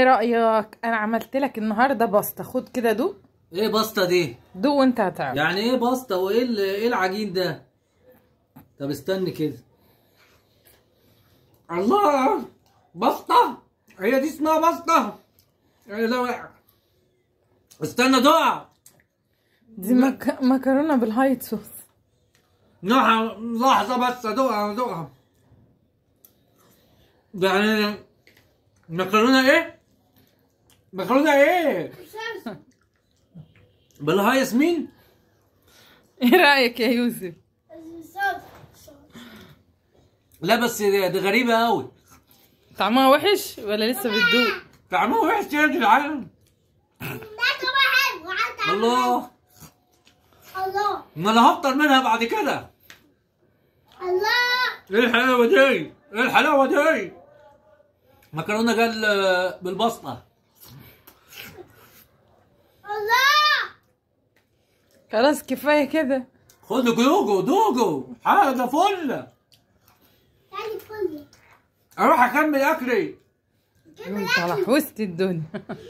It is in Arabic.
ايه رايك انا عملت لك النهارده باستا خد كده دوق ايه باستا دي دوق وانت هتعرف يعني ايه باستا وايه ايه العجين ده طب استني كده الله باستا هي دي اسمها باستا يعني لا استنى دوع دي مك... مكرونه بالهايت صوص نوعها لحظه بس دوع دوقها يعني مكرونه ايه مكرونه ايه؟ بالله ياسمين ايه رايك يا يوسف؟ لا بس دي غريبه أوي طعمها وحش ولا لسه بتدوق؟ طعمها وحش يا جدعان الله الله ما انا هفطر منها بعد كده الله ايه الحلاوه دي؟ ايه الحلاوه دي؟ مكرونه قال بالبسطه خلاص كفايه كده خد جوجو دوجو حاجه فلة يعني فل اروح اكمل اكلي انت على حوست الدنيا